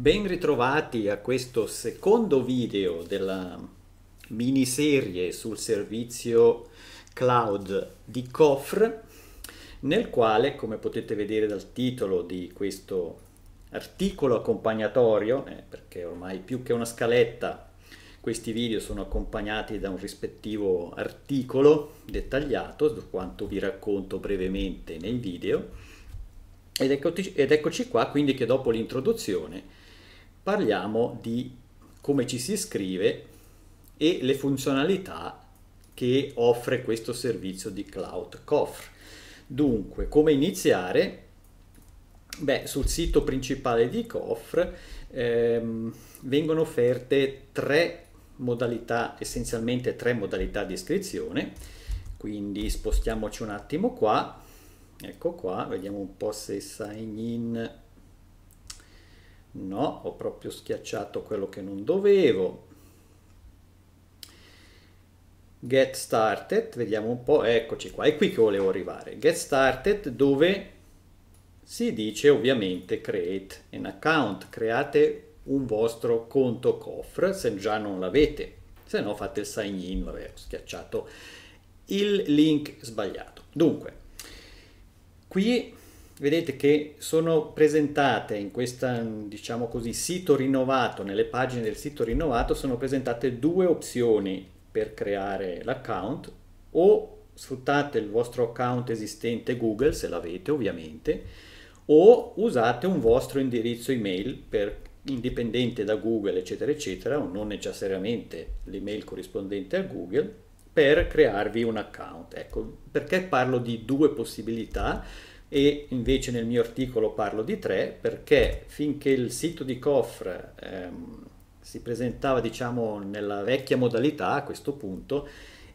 Ben ritrovati a questo secondo video della miniserie sul servizio cloud di Cofre, nel quale, come potete vedere dal titolo di questo articolo accompagnatorio, eh, perché ormai più che una scaletta questi video sono accompagnati da un rispettivo articolo dettagliato, su quanto vi racconto brevemente nei video, ed, ecco, ed eccoci qua quindi che dopo l'introduzione parliamo di come ci si iscrive e le funzionalità che offre questo servizio di Cloud Cofre. Dunque, come iniziare? Beh, sul sito principale di Cofre ehm, vengono offerte tre modalità, essenzialmente tre modalità di iscrizione, quindi spostiamoci un attimo qua, ecco qua, vediamo un po' se sign in No, ho proprio schiacciato quello che non dovevo. Get started, vediamo un po', eccoci qua, è qui che volevo arrivare. Get started dove si dice ovviamente create an account, create un vostro conto COFR se già non l'avete, se no fate il sign in, vabbè ho schiacciato il link sbagliato. Dunque, qui vedete che sono presentate in questo diciamo così, sito rinnovato, nelle pagine del sito rinnovato sono presentate due opzioni per creare l'account o sfruttate il vostro account esistente Google se l'avete ovviamente o usate un vostro indirizzo email per, indipendente da Google eccetera eccetera o non necessariamente l'email corrispondente a Google per crearvi un account. Ecco, perché parlo di due possibilità? e invece nel mio articolo parlo di tre perché finché il sito di COFR ehm, si presentava diciamo nella vecchia modalità a questo punto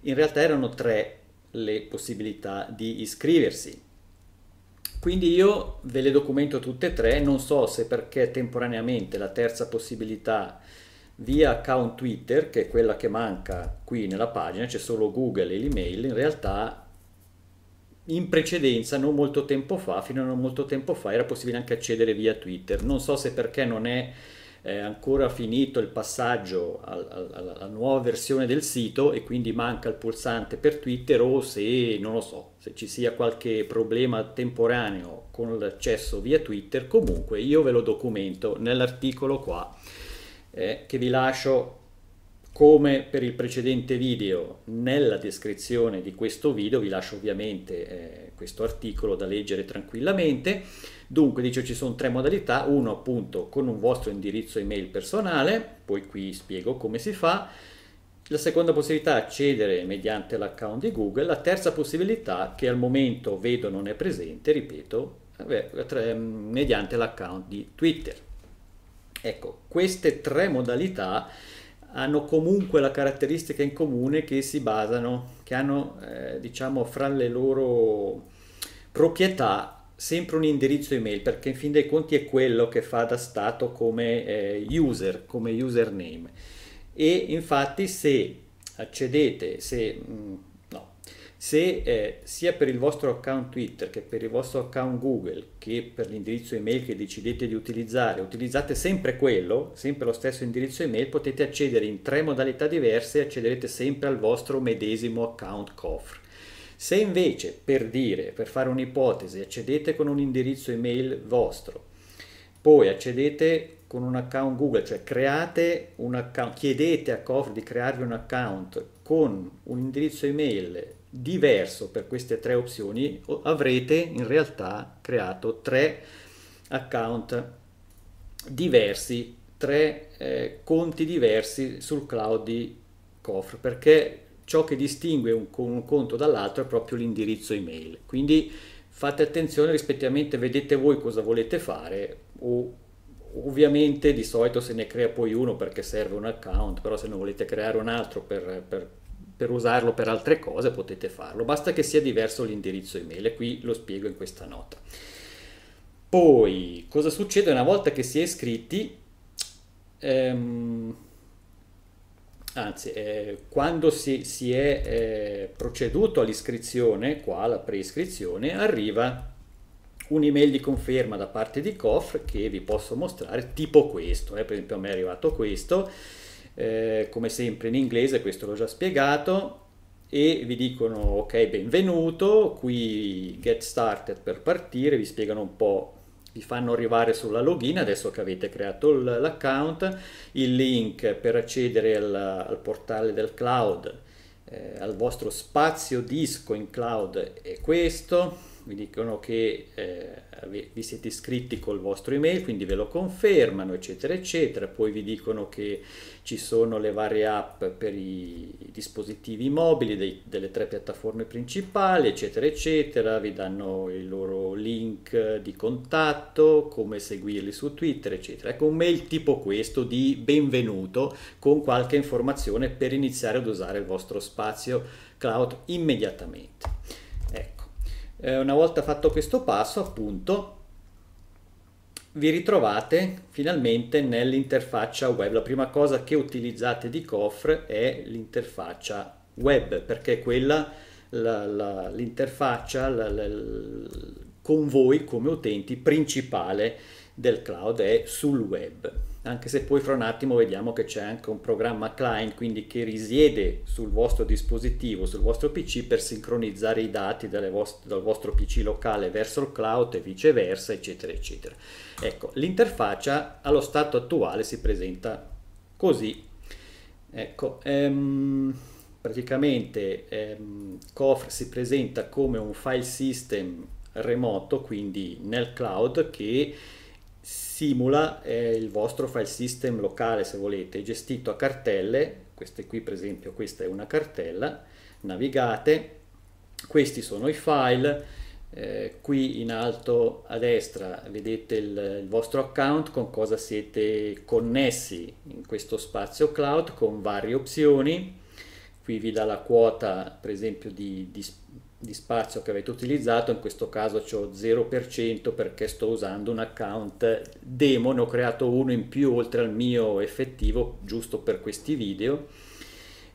in realtà erano tre le possibilità di iscriversi quindi io ve le documento tutte e tre non so se perché temporaneamente la terza possibilità via account Twitter, che è quella che manca qui nella pagina, c'è solo Google e l'email, in realtà in precedenza, non molto tempo fa, fino a non molto tempo fa, era possibile anche accedere via Twitter. Non so se perché non è eh, ancora finito il passaggio al, al, alla nuova versione del sito e quindi manca il pulsante per Twitter o se, non lo so, se ci sia qualche problema temporaneo con l'accesso via Twitter. Comunque io ve lo documento nell'articolo qua eh, che vi lascio come per il precedente video, nella descrizione di questo video vi lascio ovviamente eh, questo articolo da leggere tranquillamente. Dunque, dice ci sono tre modalità, uno appunto con un vostro indirizzo email personale, poi qui spiego come si fa, la seconda possibilità è accedere mediante l'account di Google, la terza possibilità che al momento vedo non è presente, ripeto, mediante l'account di Twitter. Ecco, queste tre modalità hanno comunque la caratteristica in comune che si basano, che hanno eh, diciamo fra le loro proprietà sempre un indirizzo email perché in fin dei conti è quello che fa da stato come eh, user, come username e infatti se accedete, se mh, se eh, sia per il vostro account Twitter che per il vostro account Google che per l'indirizzo email che decidete di utilizzare, utilizzate sempre quello, sempre lo stesso indirizzo email, potete accedere in tre modalità diverse e accederete sempre al vostro medesimo account COFR. Se invece, per dire, per fare un'ipotesi, accedete con un indirizzo email vostro, poi accedete con un account Google, cioè create un account, chiedete a COFR di crearvi un account con un indirizzo email diverso per queste tre opzioni avrete in realtà creato tre account diversi, tre eh, conti diversi sul cloud di Cofre perché ciò che distingue un, un conto dall'altro è proprio l'indirizzo email. Quindi fate attenzione rispettivamente, vedete voi cosa volete fare o ovviamente di solito se ne crea poi uno perché serve un account, però se non volete creare un altro per, per per usarlo per altre cose potete farlo, basta che sia diverso l'indirizzo email e qui lo spiego in questa nota. Poi cosa succede una volta che si è iscritti? Ehm, anzi, eh, quando si, si è eh, proceduto all'iscrizione, qua alla preiscrizione, arriva un'email di conferma da parte di COF che vi posso mostrare tipo questo, eh, per esempio a me è arrivato questo eh, come sempre in inglese, questo l'ho già spiegato, e vi dicono ok benvenuto, qui get started per partire, vi spiegano un po', vi fanno arrivare sulla login adesso che avete creato l'account, il link per accedere al, al portale del cloud, eh, al vostro spazio disco in cloud è questo, mi dicono che eh, vi siete iscritti col vostro email, quindi ve lo confermano, eccetera, eccetera. Poi vi dicono che ci sono le varie app per i dispositivi mobili dei, delle tre piattaforme principali, eccetera, eccetera. Vi danno il loro link di contatto, come seguirli su Twitter, eccetera. Ecco, un mail tipo questo di benvenuto con qualche informazione per iniziare ad usare il vostro spazio cloud immediatamente eh, una volta fatto questo passo appunto vi ritrovate finalmente nell'interfaccia web. La prima cosa che utilizzate di Cofre è l'interfaccia web perché è quella l'interfaccia con voi come utenti principale del cloud è sul web anche se poi fra un attimo vediamo che c'è anche un programma client, quindi che risiede sul vostro dispositivo, sul vostro PC per sincronizzare i dati vostre, dal vostro PC locale verso il cloud e viceversa, eccetera, eccetera. Ecco, l'interfaccia allo stato attuale si presenta così. Ecco, ehm, praticamente ehm, COFR si presenta come un file system remoto, quindi nel cloud che simula eh, il vostro file system locale se volete, gestito a cartelle, queste qui per esempio, questa è una cartella, navigate, questi sono i file, eh, qui in alto a destra vedete il, il, vostro account con cosa siete connessi in questo spazio cloud con varie opzioni, qui vi dà la quota per esempio di, di di spazio che avete utilizzato, in questo caso ho 0% perché sto usando un account demo, ne ho creato uno in più oltre al mio effettivo giusto per questi video.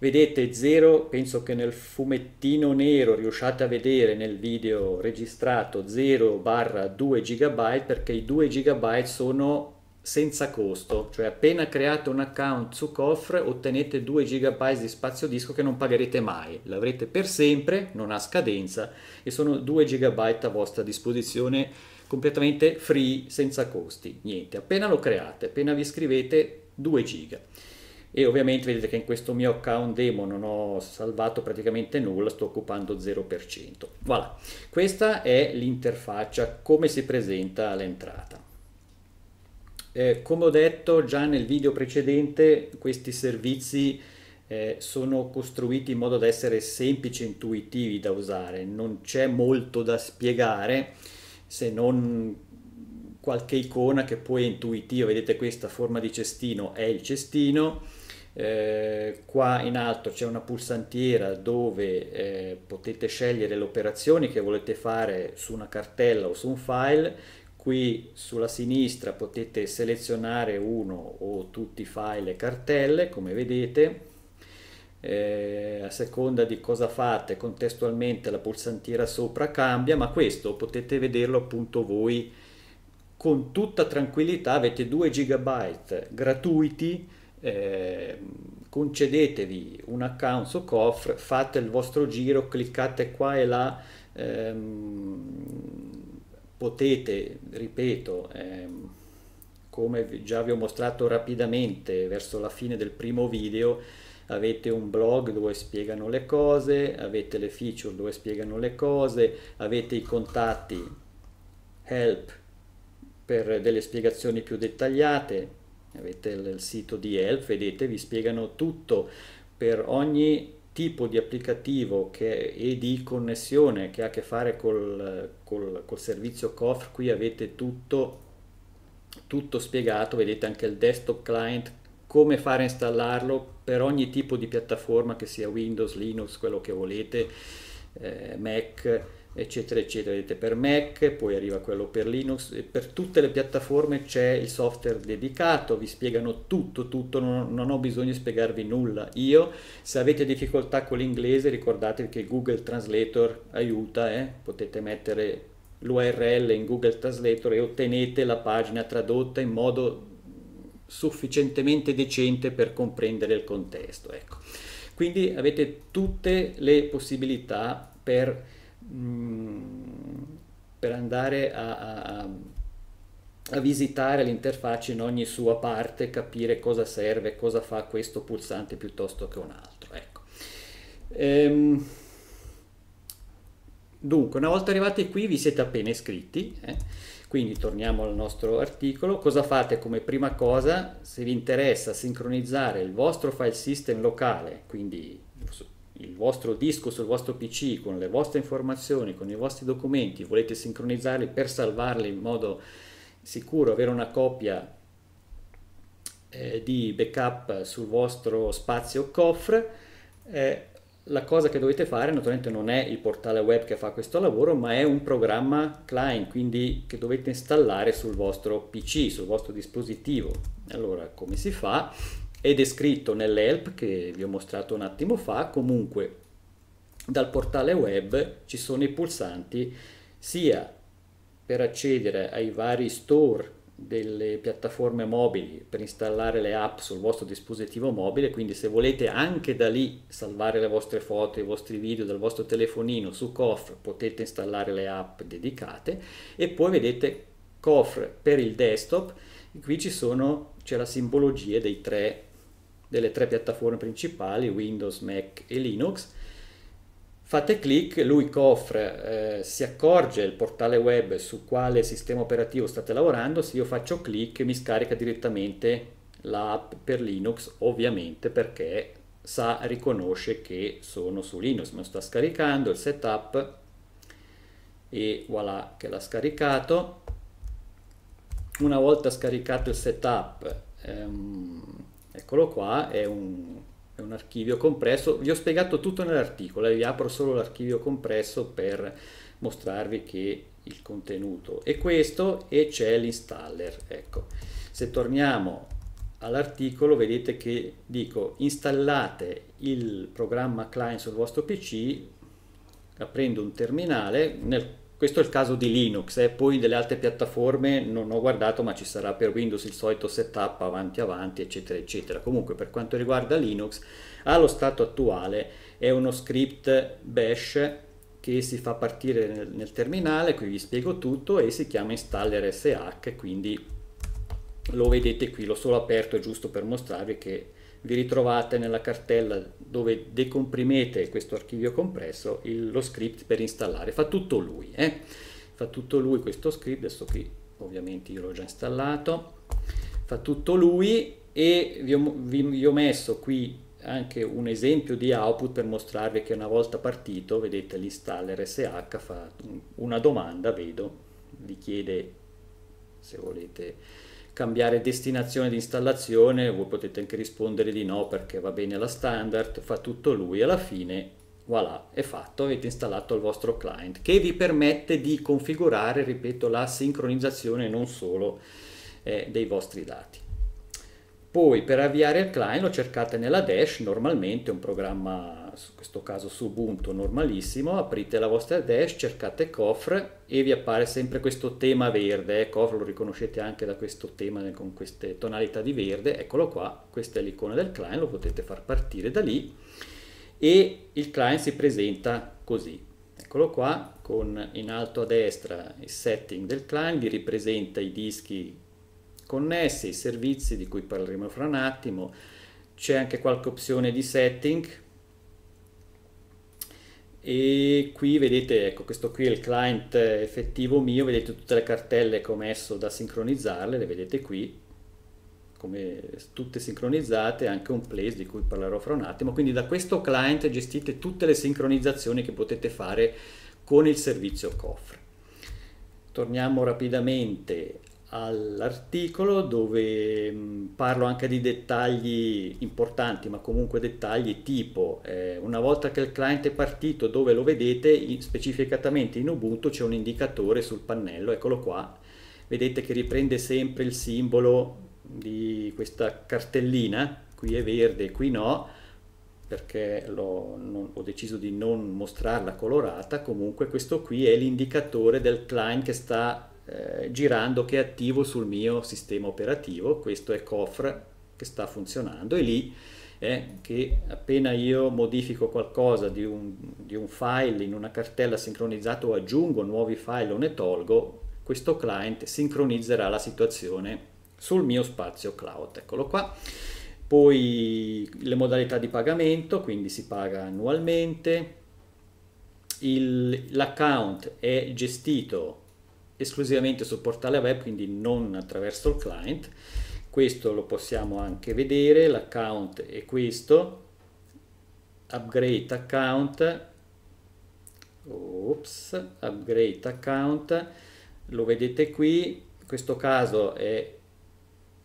Vedete 0, penso che nel fumettino nero riusciate a vedere nel video registrato 0 barra 2 GB perché i 2 GB sono senza costo, cioè appena create un account su Cofre ottenete 2 GB di spazio disco che non pagherete mai, l'avrete per sempre, non ha scadenza e sono 2 GB a vostra disposizione completamente free, senza costi, niente, appena lo create, appena vi iscrivete 2 GB. E ovviamente vedete che in questo mio account demo non ho salvato praticamente nulla, sto occupando 0%. Voilà, questa è l'interfaccia, come si presenta l'entrata. Eh, come ho detto già nel video precedente, questi servizi eh, sono costruiti in modo da essere semplici e intuitivi da usare, non c'è molto da spiegare se non qualche icona che poi è intuitiva, vedete questa forma di cestino è il cestino, eh, qua in alto c'è una pulsantiera dove eh, potete scegliere le operazioni che volete fare su una cartella o su un file qui sulla sinistra potete selezionare uno o tutti i file e cartelle come vedete eh, a seconda di cosa fate contestualmente la pulsantiera sopra cambia ma questo potete vederlo appunto voi con tutta tranquillità avete 2 GB gratuiti eh, concedetevi un account su Cofre fate il vostro giro cliccate qua e là ehm, potete, ripeto, ehm, come già vi ho mostrato rapidamente verso la fine del primo video, avete un blog dove spiegano le cose, avete le feature dove spiegano le cose, avete i contatti help per delle spiegazioni più dettagliate, avete il sito di help, vedete, vi spiegano tutto per ogni tipo di applicativo che, e di connessione che ha a che fare col, col, col servizio COF, qui avete tutto, tutto spiegato, vedete anche il desktop client, come fare a installarlo per ogni tipo di piattaforma che sia Windows, Linux, quello che volete, eh, Mac, eccetera eccetera vedete per Mac poi arriva quello per Linux per tutte le piattaforme c'è il software dedicato vi spiegano tutto tutto non, non, ho bisogno di spiegarvi nulla io se avete difficoltà con l'inglese ricordatevi che Google Translator aiuta eh? potete mettere l'URL in Google Translator e ottenete la pagina tradotta in modo sufficientemente decente per comprendere il contesto ecco quindi avete tutte le possibilità per Mm, per andare a, a, a visitare l'interfaccia in ogni sua parte, capire cosa serve, cosa fa questo pulsante piuttosto che un altro. Ecco. Ehm, dunque, una volta arrivati qui vi siete appena iscritti. Eh? Quindi torniamo al nostro articolo. Cosa fate come prima cosa? Se vi interessa sincronizzare il vostro file system locale, quindi il vostro disco sul vostro PC con le vostre informazioni, con i vostri documenti, volete sincronizzarli per salvarli in modo sicuro, avere una copia eh, di backup sul vostro spazio cofre, eh, la cosa che dovete fare naturalmente non è il portale web che fa questo lavoro, ma è un programma client, quindi che dovete installare sul vostro PC, sul vostro dispositivo. Allora, come si fa? è descritto nell'help che vi ho mostrato un attimo fa, comunque dal portale web ci sono i pulsanti sia per accedere ai vari store delle piattaforme mobili per installare le app sul vostro dispositivo mobile, quindi se volete anche da lì salvare le vostre foto, i vostri video dal vostro telefonino su Coffre potete installare le app dedicate e poi vedete Coffre per il desktop, qui ci sono c'è la simbologia dei tre delle tre piattaforme principali, Windows, Mac e Linux. Fate clic, lui cofre, eh, si accorge il portale web su quale sistema operativo state lavorando, se io faccio clic mi scarica direttamente l'app per Linux, ovviamente perché sa, riconosce che sono su Linux, me sta scaricando, il setup e voilà che l'ha scaricato. Una volta scaricato il setup, ehm, Eccolo qua, è un, è un archivio compresso. Vi ho spiegato tutto nell'articolo, eh, vi apro solo l'archivio compresso per mostrarvi che il contenuto è questo e c'è l'installer. Ecco, se torniamo all'articolo vedete che dico installate il programma client sul vostro PC aprendo un terminale nel questo è il caso di Linux eh. poi delle altre piattaforme non ho guardato ma ci sarà per Windows il solito setup avanti avanti eccetera eccetera. Comunque per quanto riguarda Linux allo stato attuale è uno script bash che si fa partire nel, nel terminale, qui vi spiego tutto e si chiama installer sh quindi lo vedete qui, l'ho solo aperto è giusto per mostrarvi che vi ritrovate nella cartella dove decomprimete questo archivio compresso il, lo script per installare. Fa tutto lui, eh? fa tutto lui questo script, adesso qui ovviamente io l'ho già installato, fa tutto lui e vi ho, vi, vi ho messo qui anche un esempio di output per mostrarvi che una volta partito, vedete l'installer SH fa una domanda, vedo, vi chiede se volete cambiare destinazione di installazione, voi potete anche rispondere di no perché va bene la standard, fa tutto lui, alla fine voilà, è fatto, avete installato il vostro client che vi permette di configurare, ripeto, la sincronizzazione non solo eh, dei vostri dati. Poi per avviare il client lo cercate nella dash, normalmente è un programma in questo caso su Ubuntu normalissimo, aprite la vostra dash, cercate Cofre e vi appare sempre questo tema verde, eh, Cofre lo riconoscete anche da questo tema con queste tonalità di verde, eccolo qua, questa è l'icona del client, lo potete far partire da lì e il client si presenta così, eccolo qua, con in alto a destra il setting del client, vi ripresenta i dischi connessi, i servizi di cui parleremo fra un attimo, c'è anche qualche opzione di setting e qui vedete ecco questo qui è il client effettivo mio vedete tutte le cartelle che ho messo da sincronizzarle le vedete qui come tutte sincronizzate anche un place di cui parlerò fra un attimo quindi da questo client gestite tutte le sincronizzazioni che potete fare con il servizio coffre torniamo rapidamente all'articolo dove mm, parlo anche di dettagli importanti, ma comunque dettagli tipo eh, una volta che il client è partito, dove lo vedete, specificatamente in Ubuntu c'è un indicatore sul pannello, eccolo qua, vedete che riprende sempre il simbolo di questa cartellina, qui è verde, qui no, perché non, ho deciso di non mostrarla colorata, comunque questo qui è l'indicatore del client che sta eh, girando che è attivo sul mio sistema operativo, questo è Cofre che sta funzionando e lì è eh, che appena io modifico qualcosa di un, di un file in una cartella sincronizzata o aggiungo nuovi file o ne tolgo, questo client sincronizzerà la situazione sul mio spazio cloud. Eccolo qua. Poi le modalità di pagamento, quindi si paga annualmente, l'account è gestito esclusivamente sul portale web, quindi non attraverso il client. Questo lo possiamo anche vedere, l'account è questo, upgrade account, oops, upgrade account, lo vedete qui, in questo caso è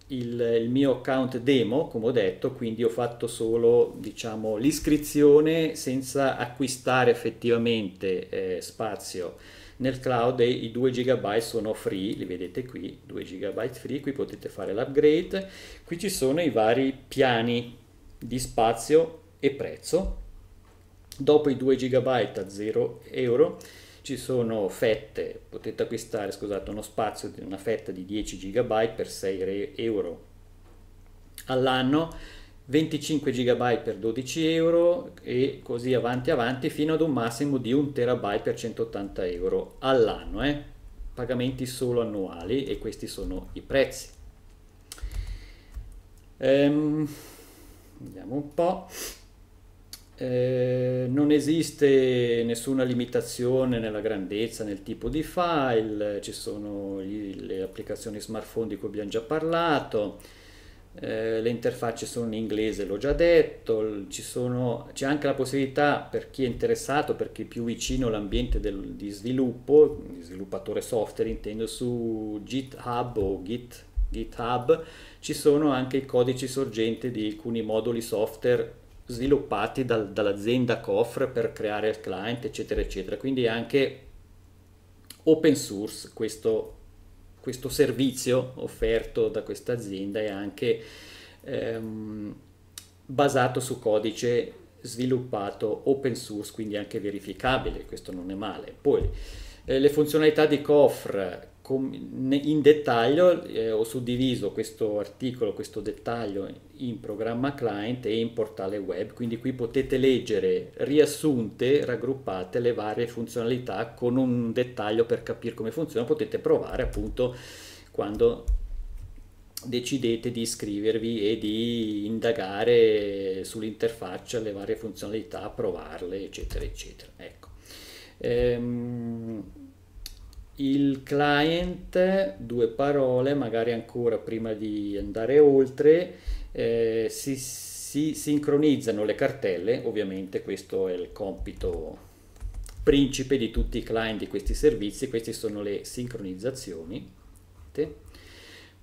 il, il, mio account demo, come ho detto, quindi ho fatto solo diciamo, l'iscrizione senza acquistare effettivamente eh, spazio nel cloud i 2 GB sono free, li vedete qui, 2 GB free, qui potete fare l'upgrade, qui ci sono i vari piani di spazio e prezzo, dopo i 2 GB a 0 euro ci sono fette, potete acquistare scusate, uno spazio di una fetta di 10 GB per 6 euro all'anno, 25 GB per 12 euro e così avanti avanti fino ad un massimo di 1 TB per 180 euro all'anno. Eh? Pagamenti solo annuali e questi sono i prezzi. Ehm, vediamo un po'. Eh, non esiste nessuna limitazione nella grandezza, nel tipo di file, ci sono gli, le applicazioni smartphone di cui abbiamo già parlato eh, le interfacce sono in inglese, l'ho già detto, sono, c'è anche la possibilità per chi è interessato, per chi è più vicino all'ambiente del, di sviluppo, sviluppatore software intendo, su GitHub o Git, GitHub, ci sono anche i codici sorgenti di alcuni moduli software sviluppati dal, dall'azienda che offre per creare il client, eccetera, eccetera. Quindi è anche open source questo questo servizio offerto da questa azienda è anche ehm, basato su codice sviluppato open source, quindi anche verificabile, questo non è male. Poi eh, le funzionalità di COFR in dettaglio eh, ho suddiviso questo articolo, questo dettaglio in programma client e in portale web, quindi qui potete leggere riassunte, raggruppate le varie funzionalità con un dettaglio per capire come funziona, potete provare appunto quando decidete di iscrivervi e di indagare sull'interfaccia le varie funzionalità, provarle, eccetera, eccetera. Ecco. Ehm, il client, due parole, magari ancora prima di andare oltre, eh, si, si sincronizzano le cartelle, ovviamente questo è il compito principe di tutti i client di questi servizi, queste sono le sincronizzazioni.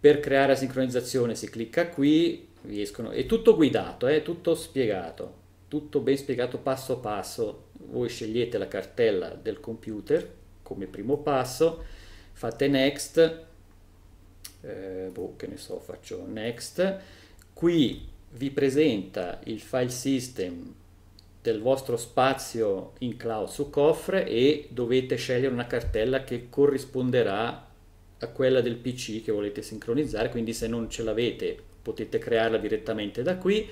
Per creare la sincronizzazione si clicca qui, riescono, è tutto guidato, è eh, tutto spiegato, tutto ben spiegato passo passo, voi scegliete la cartella del computer come primo passo, fate next, eh, boh, che ne so, faccio next, qui vi presenta il file system del vostro spazio in cloud su Cofre e dovete scegliere una cartella che corrisponderà a quella del PC che volete sincronizzare, quindi se non ce l'avete potete crearla direttamente da qui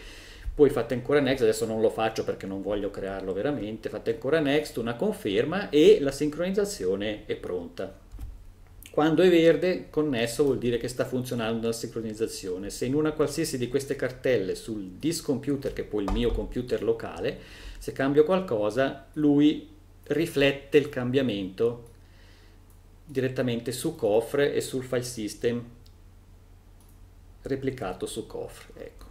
poi fate ancora next, adesso non lo faccio perché non voglio crearlo veramente, fate ancora next, una conferma e la sincronizzazione è pronta. Quando è verde, connesso vuol dire che sta funzionando la sincronizzazione. Se in una qualsiasi di queste cartelle sul disk computer, che è poi il mio computer locale, se cambio qualcosa, lui riflette il cambiamento direttamente su cofre e sul file system replicato su cofre. Ecco.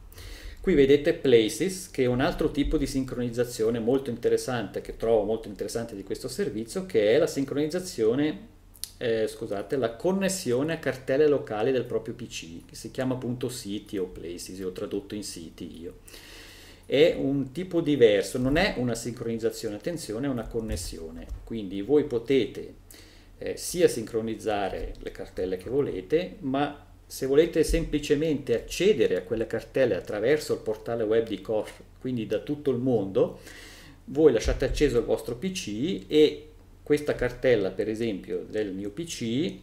Qui vedete Places, che è un altro tipo di sincronizzazione molto interessante, che trovo molto interessante di questo servizio, che è la sincronizzazione, eh, scusate, la connessione a cartelle locali del proprio PC, che si chiama appunto Siti o Places, io ho tradotto in Siti io. È un tipo diverso, non è una sincronizzazione, attenzione, è una connessione. Quindi voi potete eh, sia sincronizzare le cartelle che volete, ma se volete semplicemente accedere a quelle cartelle attraverso il portale web di Koch, quindi da tutto il mondo, voi lasciate acceso il vostro PC e questa cartella, per esempio, del mio PC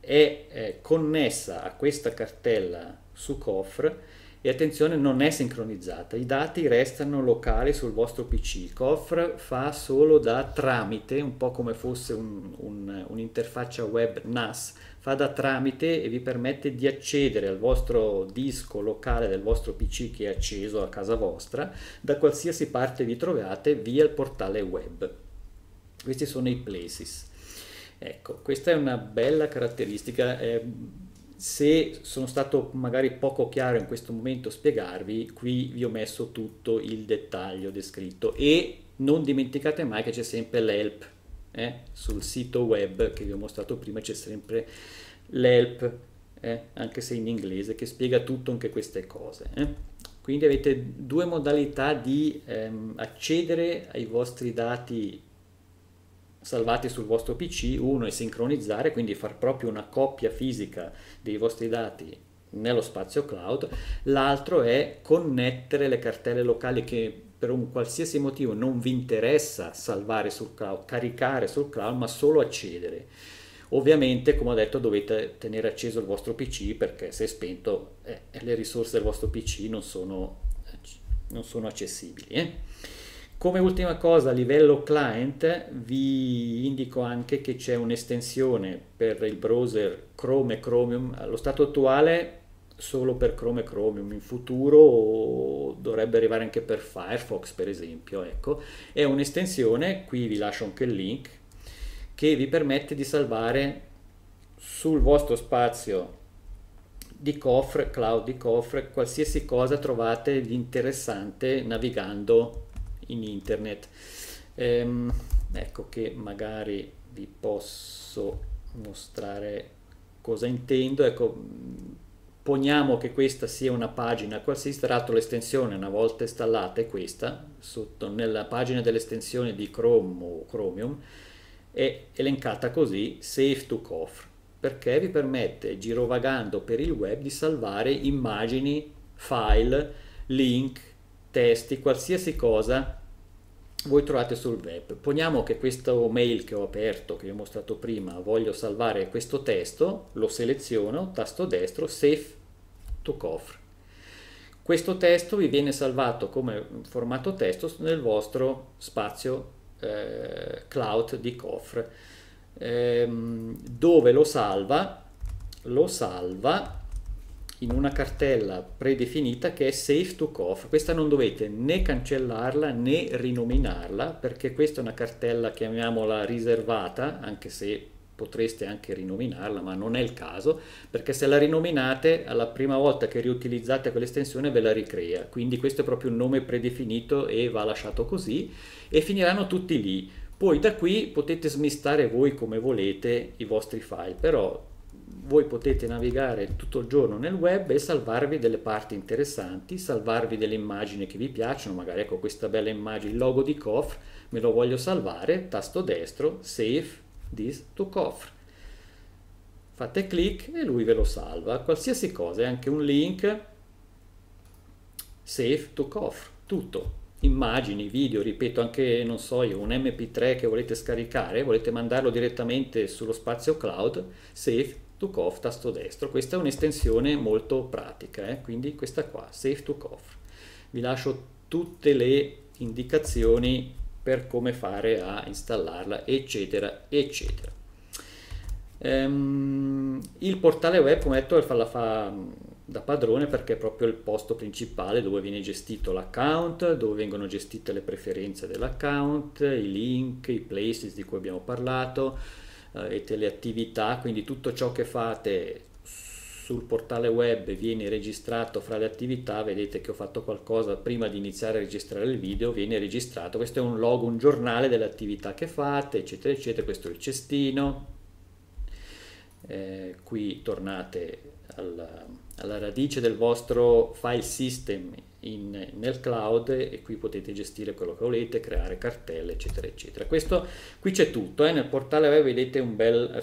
è, connessa a questa cartella su COFR e attenzione non è sincronizzata, i dati restano locali sul vostro PC, COFR fa solo da tramite, un po' come fosse un'interfaccia un, un web NAS, fa da tramite e vi permette di accedere al vostro disco locale del vostro PC che è acceso a casa vostra da qualsiasi parte vi troviate via il portale web. Questi sono i places. Ecco, questa è una bella caratteristica. Eh, se sono stato magari poco chiaro in questo momento a spiegarvi, qui vi ho messo tutto il dettaglio descritto e non dimenticate mai che c'è sempre l'help eh? sul sito web che vi ho mostrato prima c'è sempre l'help, eh? anche se in inglese, che spiega tutto anche queste cose. Eh? Quindi avete due modalità di ehm, accedere ai vostri dati salvati sul vostro PC, uno è sincronizzare, quindi far proprio una coppia fisica dei vostri dati nello spazio cloud, l'altro è connettere le cartelle locali che per un qualsiasi motivo non vi interessa salvare sul cloud, caricare sul cloud, ma solo accedere. Ovviamente, come ho detto, dovete tenere acceso il vostro PC perché se è spento eh, le risorse del vostro PC non sono, non sono accessibili. Eh. Come ultima cosa a livello client vi indico anche che c'è un'estensione per il browser Chrome e Chromium. Allo stato attuale solo per Chrome e Chromium, in futuro dovrebbe arrivare anche per Firefox per esempio, ecco. è un'estensione, qui vi lascio anche il link, che vi permette di salvare sul vostro spazio di cofre, cloud di cofre, qualsiasi cosa trovate di interessante navigando in internet. Ehm, ecco che magari vi posso mostrare cosa intendo, ecco poniamo che questa sia una pagina qualsiasi, tra l'altro l'estensione una volta installata è questa, sotto nella pagina dell'estensione di Chrome o Chromium, è elencata così Save to COF, perché vi permette, girovagando per il web, di salvare immagini, file, link, testi, qualsiasi cosa voi trovate sul web. Poniamo che questo mail che ho aperto, che vi ho mostrato prima, voglio salvare questo testo, lo seleziono, tasto destro, save to cofre. Questo testo vi viene salvato come formato testo nel vostro spazio eh, cloud di cofre. Ehm, dove lo salva? Lo salva in una cartella predefinita che è safe to cough. Questa non dovete né cancellarla né rinominarla perché questa è una cartella, chiamiamola riservata, anche se potreste anche rinominarla, ma non è il caso, perché se la rinominate alla prima volta che riutilizzate quell'estensione ve la ricrea, quindi questo è proprio un nome predefinito e va lasciato così e finiranno tutti lì. Poi da qui potete smistare voi come volete i vostri file, però voi potete navigare tutto il giorno nel web e salvarvi delle parti interessanti, salvarvi delle immagini che vi piacciono, magari ecco questa bella immagine, il logo di Cofre, me lo voglio salvare, tasto destro, save this to Cofre. Fate clic e lui ve lo salva, qualsiasi cosa, è anche un link, save to Cofre, tutto. Immagini, video, ripeto anche, non so io, un mp3 che volete scaricare, volete mandarlo direttamente sullo spazio cloud, save to to cough, tasto destro. Questa è un'estensione molto pratica, eh? quindi questa qua, safe to cough. Vi lascio tutte le indicazioni per come fare a installarla, eccetera, eccetera. Ehm, il portale web, come detto, la fa mm, da padrone perché è proprio il posto principale dove viene gestito l'account, dove vengono gestite le preferenze dell'account, i link, i places di cui abbiamo parlato, eh, e teleattività, quindi tutto ciò che fate sul portale web viene registrato fra le attività, vedete che ho fatto qualcosa prima di iniziare a registrare il video, viene registrato, questo è un logo, un giornale delle attività che fate, eccetera, eccetera, questo è il cestino, eh, qui tornate alla, alla, radice del vostro file system in, nel cloud e qui potete gestire quello che volete, creare cartelle eccetera eccetera. Questo qui c'è tutto, eh, nel portale web vedete un bel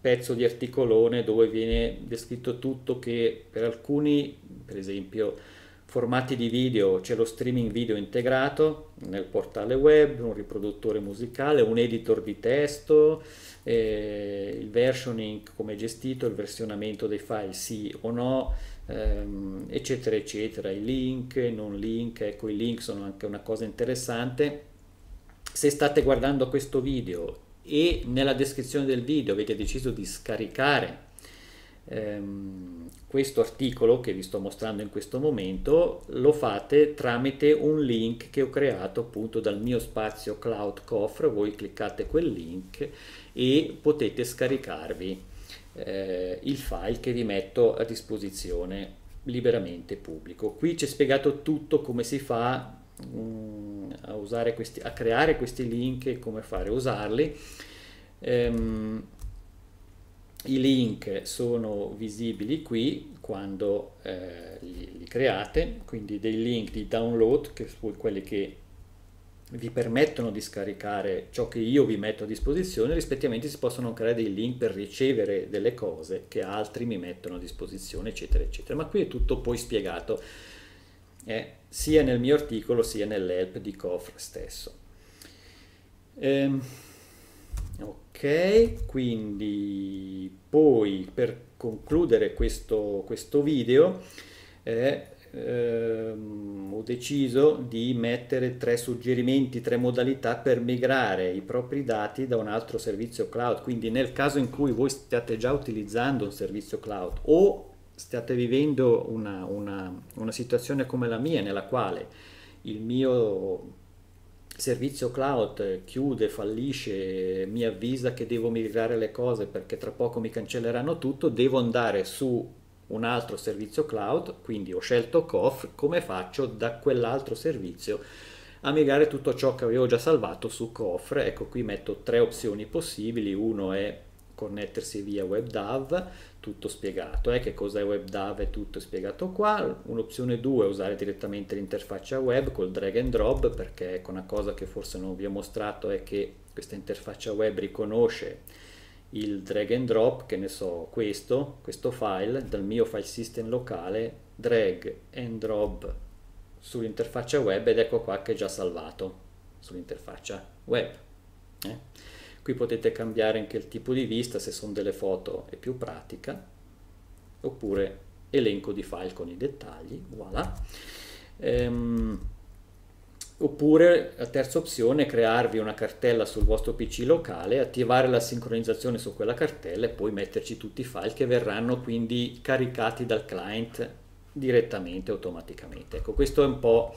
pezzo di articolone dove viene descritto tutto che per alcuni, per esempio formati di video, c'è lo streaming video integrato nel portale web, un riproduttore musicale, un editor di testo, eh, il versioning come è gestito, il versionamento dei file sì o no, ehm, eccetera eccetera, i link, non link, ecco i link sono anche una cosa interessante. Se state guardando questo video e nella descrizione del video avete deciso di scaricare ehm, questo articolo che vi sto mostrando in questo momento lo fate tramite un link che ho creato appunto dal mio spazio Cloud Cofre, voi cliccate quel link e potete scaricarvi eh, il file che vi metto a disposizione liberamente pubblico. Qui c'è spiegato tutto come si fa mh, mm, a, questi, a, creare questi link e come fare a usarli. Ehm, i link sono visibili qui quando eh, li, li, create, quindi dei link di download, che sono quelli che vi permettono di scaricare ciò che io vi metto a disposizione, rispettivamente si possono creare dei link per ricevere delle cose che altri mi mettono a disposizione, eccetera, eccetera. Ma qui è tutto poi spiegato, eh, sia nel mio articolo sia nell'help di COFR stesso. Ehm, ok quindi poi per concludere questo, questo video eh, ehm, ho deciso di mettere tre suggerimenti tre modalità per migrare i propri dati da un altro servizio cloud quindi nel caso in cui voi stiate già utilizzando un servizio cloud o stiate vivendo una, una, una situazione come la mia nella quale il mio servizio cloud eh, chiude, fallisce, mi avvisa che devo migrare le cose perché tra poco mi cancelleranno tutto, devo andare su un altro servizio cloud, quindi ho scelto COF, come faccio da quell'altro servizio a migrare tutto ciò che avevo già salvato su Cof? Ecco qui metto tre opzioni possibili, uno è connettersi via WebDAV, tutto spiegato, eh, che cos'è WebDAV è tutto spiegato qua. Un'opzione 2 è usare direttamente l'interfaccia web col drag and drop, perché ecco una cosa che forse non vi ho mostrato è che questa interfaccia web riconosce il drag and drop, che ne so, questo, questo file, dal mio file system locale, drag and drop sull'interfaccia web ed ecco qua che è già salvato sull'interfaccia web. Eh? Qui potete cambiare anche il tipo di vista, se sono delle foto è più pratica, oppure elenco di file con i dettagli, voilà. Ehm, oppure la terza opzione è crearvi una cartella sul vostro PC locale, attivare la sincronizzazione su quella cartella e poi metterci tutti i file che verranno quindi caricati dal client direttamente automaticamente. Ecco, questo è un po'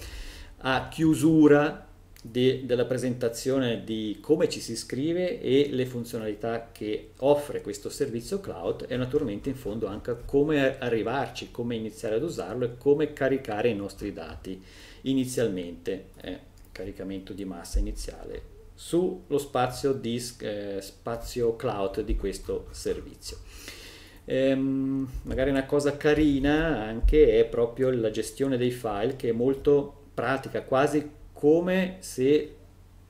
a chiusura di, della presentazione di come ci si scrive e le funzionalità che offre questo servizio cloud e naturalmente in fondo anche come arrivarci, come iniziare ad usarlo e come caricare i nostri dati inizialmente, eh, caricamento di massa iniziale, sullo spazio, disk, eh, spazio cloud di questo servizio. Ehm, magari una cosa carina anche è proprio la gestione dei file che è molto pratica, quasi come se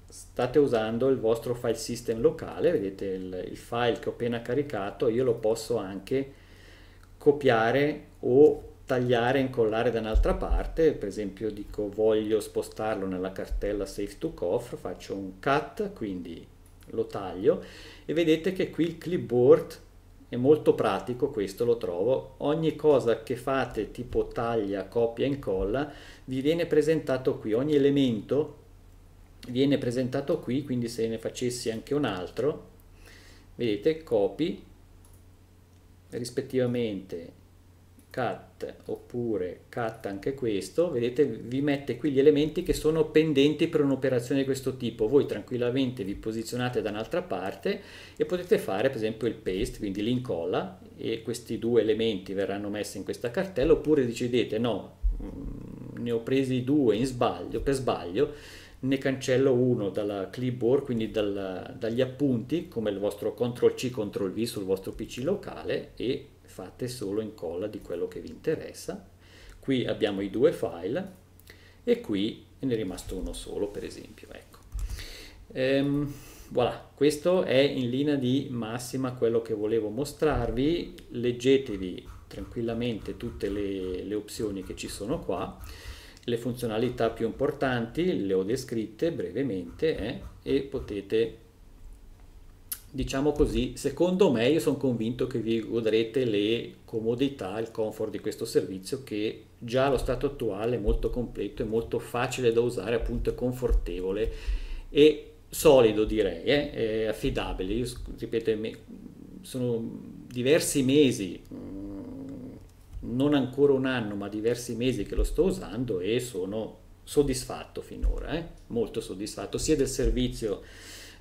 state usando il vostro file system locale, vedete il, il file che ho appena caricato, io lo posso anche copiare o tagliare e incollare da un'altra parte, per esempio dico voglio spostarlo nella cartella save to coff, faccio un cut, quindi lo taglio e vedete che qui il clipboard è molto pratico questo lo trovo ogni cosa che fate tipo taglia copia incolla vi viene presentato qui ogni elemento viene presentato qui quindi se ne facessi anche un altro vedete copy rispettivamente cat oppure cat anche questo, vedete vi mette qui gli elementi che sono pendenti per un'operazione di questo tipo, voi tranquillamente vi posizionate da un'altra parte e potete fare per esempio il paste, quindi l'incolla e questi due elementi verranno messi in questa cartella oppure decidete no, mm, ne ho presi due sbaglio, per sbaglio, ne cancello uno dalla clipboard, quindi dal, dagli appunti come il vostro CTRL C, CTRL V sul vostro PC locale e fate solo incolla di quello che vi interessa. Qui abbiamo i due file e qui ne è rimasto uno solo, per esempio. Ecco. Ehm, voilà, questo è in linea di massima quello che volevo mostrarvi. Leggetevi tranquillamente tutte le, le opzioni che ci sono qua. Le funzionalità più importanti le ho descritte brevemente eh, e potete diciamo così, secondo me io sono convinto che vi godrete le comodità, il comfort di questo servizio che già allo stato attuale è molto completo, è molto facile da usare, appunto è confortevole e solido direi, eh? è affidabile. Io, ripeto, sono diversi mesi, mm, non ancora un anno, ma diversi mesi che lo sto usando e sono soddisfatto finora, eh? molto soddisfatto sia del servizio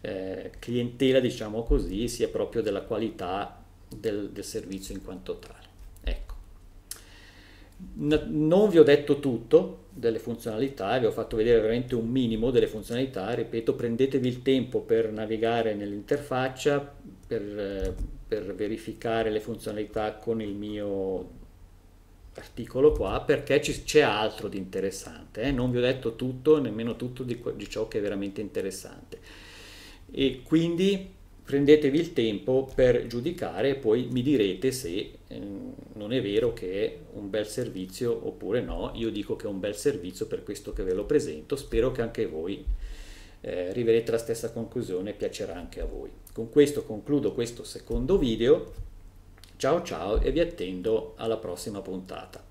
eh, clientela, diciamo così, sia proprio della qualità del, del servizio in quanto tale. Ecco. non vi ho detto tutto delle funzionalità, vi ho fatto vedere veramente un minimo delle funzionalità, ripeto, prendetevi il tempo per navigare nell'interfaccia, per, eh, per verificare le funzionalità con il mio articolo qua perché c'è altro di interessante. Eh? Non vi ho detto tutto, nemmeno tutto di, di ciò che è veramente interessante e quindi prendetevi il tempo per giudicare e poi mi direte se eh, non è vero che è un bel servizio oppure no. Io dico che è un bel servizio per questo che ve lo presento, spero che anche voi eh, arriverete alla stessa conclusione e piacerà anche a voi. Con questo concludo questo secondo video, ciao ciao e vi attendo alla prossima puntata.